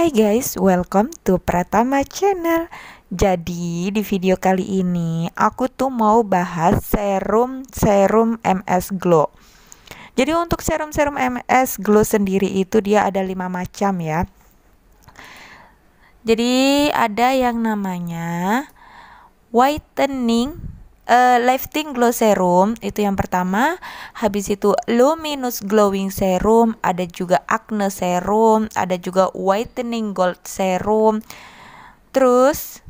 Hai guys, welcome to Pratama Channel. Jadi di video kali ini aku tuh mau bahas serum-serum MS Glow. Jadi untuk serum-serum MS Glow sendiri itu dia ada 5 macam ya. Jadi ada yang namanya whitening uh, lifting glow serum itu yang pertama habis itu luminous glowing serum ada juga acne serum ada juga whitening gold serum terus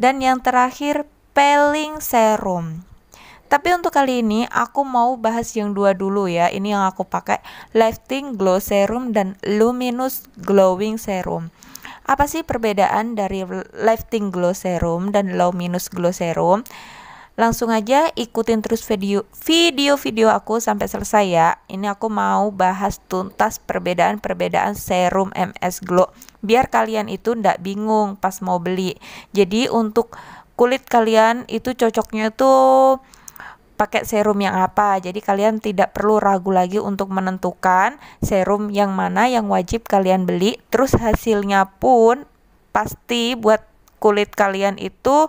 dan yang terakhir peeling serum tapi untuk kali ini aku mau bahas yang dua dulu ya. Ini yang aku pakai Lifting Glow Serum dan Luminous Glowing Serum. Apa sih perbedaan dari Lifting Glow Serum dan Luminous Glow Serum? Langsung aja ikutin terus video video-video aku sampai selesai ya. Ini aku mau bahas tuntas perbedaan-perbedaan serum MS Glow. Biar kalian itu ndak bingung pas mau beli. Jadi untuk kulit kalian itu cocoknya tuh pakai serum yang apa. Jadi kalian tidak perlu ragu lagi untuk menentukan serum yang mana yang wajib kalian beli. Terus hasilnya pun pasti buat kulit kalian itu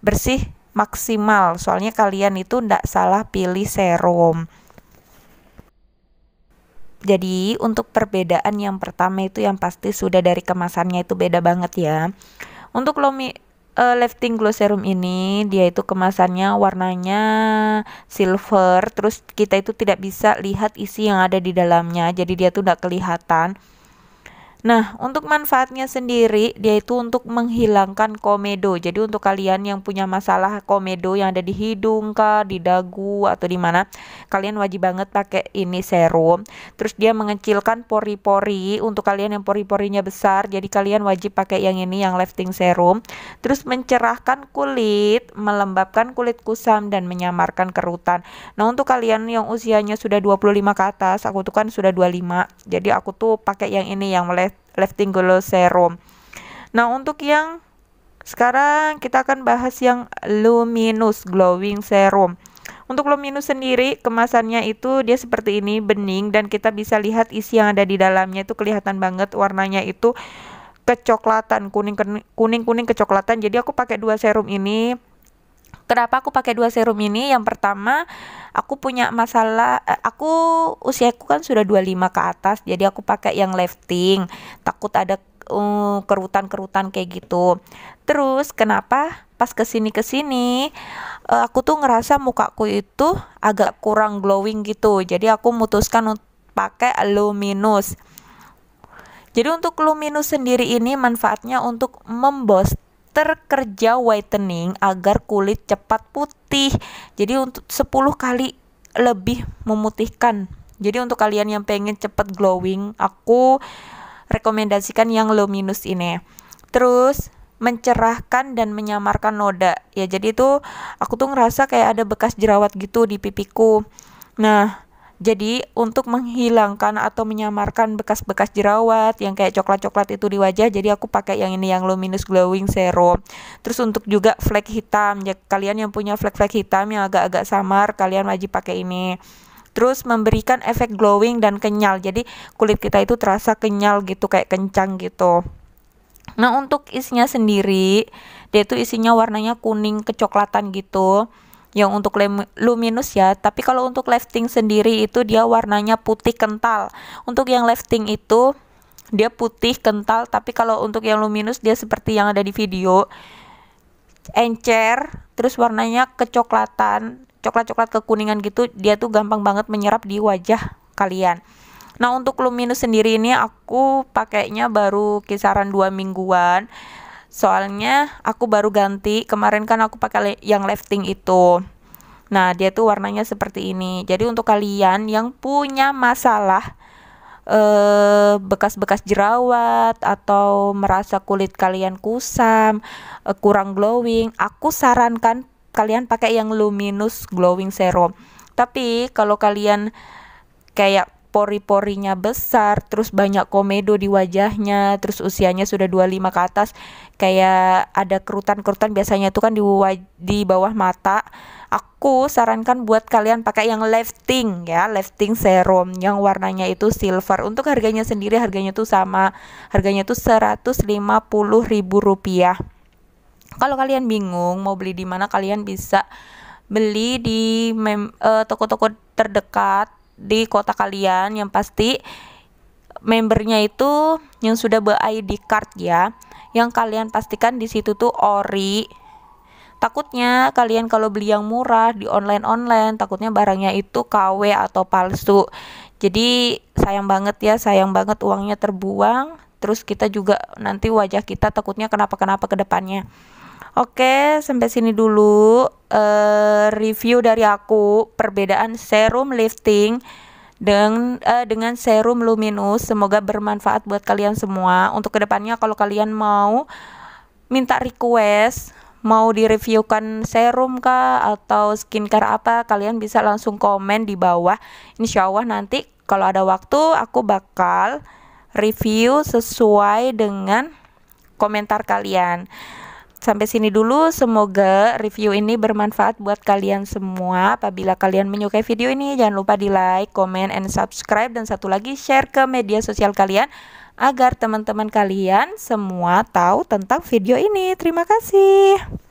bersih maksimal soalnya kalian itu tidak salah pilih serum jadi untuk perbedaan yang pertama itu yang pasti sudah dari kemasannya itu beda banget ya untuk Lomi uh, lifting glow serum ini dia itu kemasannya warnanya silver terus kita itu tidak bisa lihat isi yang ada di dalamnya jadi dia tuh tidak kelihatan Nah, untuk manfaatnya sendiri, dia itu untuk menghilangkan komedo. Jadi untuk kalian yang punya masalah komedo yang ada di hidung kah, di dagu atau di mana, kalian wajib banget pakai ini serum. Terus dia mengecilkan pori-pori untuk kalian yang pori-porinya besar, jadi kalian wajib pakai yang ini yang lifting serum. Terus mencerahkan kulit, melembabkan kulit kusam dan menyamarkan kerutan. Nah, untuk kalian yang usianya sudah 25 ke atas, aku tuh kan sudah 25. Jadi aku tuh pakai yang ini yang mulai Serum. Nah, untuk yang sekarang kita akan bahas yang luminous glowing serum. Untuk luminous sendiri kemasannya itu dia seperti ini bening dan kita bisa lihat isi yang ada di dalamnya itu kelihatan banget warnanya itu kecoklatan kuning kuning kuning kecoklatan. Jadi aku pakai dua serum ini Kenapa aku pakai dua serum ini? Yang pertama, aku punya masalah eh, aku usiaku kan sudah 25 ke atas, jadi aku pakai yang lifting. Takut ada eh, kerutan-kerutan uh, kayak gitu. Terus kenapa pas kesini kesini uh, aku tuh ngerasa mukaku itu agak kurang glowing gitu. Jadi aku memutuskan untuk pakai luminous. Jadi untuk luminous sendiri ini manfaatnya untuk memboost terkerja whitening agar kulit cepat putih. Jadi untuk 10 kali lebih memutihkan. Jadi untuk kalian yang pengen cepat glowing, aku rekomendasikan yang luminous ini. Terus mencerahkan dan menyamarkan noda. Ya jadi itu aku tuh ngerasa kayak ada bekas jerawat gitu di pipiku. Nah, jadi untuk menghilangkan atau menyamarkan bekas-bekas jerawat yang kayak coklat-coklat itu di wajah, jadi aku pakai yang ini yang Luminous Glowing Serum. Terus untuk juga flek hitam, ya kalian yang punya flek-flek hitam yang agak-agak samar, kalian wajib pakai ini. Terus memberikan efek glowing dan kenyal. Jadi kulit kita itu terasa kenyal gitu, kayak kencang gitu. Nah, untuk isinya sendiri, dia itu isinya warnanya kuning kecoklatan gitu yang untuk luminous ya tapi kalau untuk lifting sendiri itu dia warnanya putih kental untuk yang lifting itu dia putih kental tapi kalau untuk yang luminous dia seperti yang ada di video encer terus warnanya kecoklatan coklat-coklat kekuningan gitu dia tuh gampang banget menyerap di wajah kalian Nah untuk Luminous sendiri ini aku pakainya baru kisaran 2 mingguan soalnya aku baru ganti kemarin kan aku pakai le yang lifting itu nah dia tuh warnanya seperti ini jadi untuk kalian yang punya masalah eh, bekas-bekas jerawat atau merasa kulit kalian kusam eh, kurang glowing aku sarankan kalian pakai yang luminous glowing serum tapi kalau kalian kayak pori-porinya besar, terus banyak komedo di wajahnya, terus usianya sudah 25 ke atas, kayak ada kerutan-kerutan biasanya itu kan di di bawah mata. Aku sarankan buat kalian pakai yang lifting ya, lifting serum yang warnanya itu silver. Untuk harganya sendiri harganya tuh sama, harganya tuh rp 150.000 rupiah. Kalau kalian bingung mau beli di mana, kalian bisa beli di eh, toko-toko uh, toko -toko terdekat di kota kalian yang pasti membernya itu yang sudah ber-ID card ya yang kalian pastikan di situ tuh ori takutnya kalian kalau beli yang murah di online-online takutnya barangnya itu KW atau palsu jadi sayang banget ya sayang banget uangnya terbuang terus kita juga nanti wajah kita takutnya kenapa-kenapa ke depannya Oke, sampai sini dulu uh, review dari aku perbedaan serum lifting dengan uh, eh, dengan serum luminous. Semoga bermanfaat buat kalian semua. Untuk kedepannya kalau kalian mau minta request mau direviewkan serum kah atau skincare apa kalian bisa langsung komen di bawah insya Allah nanti kalau ada waktu aku bakal review sesuai dengan komentar kalian sampai sini dulu. Semoga review ini bermanfaat buat kalian semua. Apabila kalian menyukai video ini, jangan lupa di like, comment, and subscribe. Dan satu lagi, share ke media sosial kalian agar teman-teman kalian semua tahu tentang video ini. Terima kasih.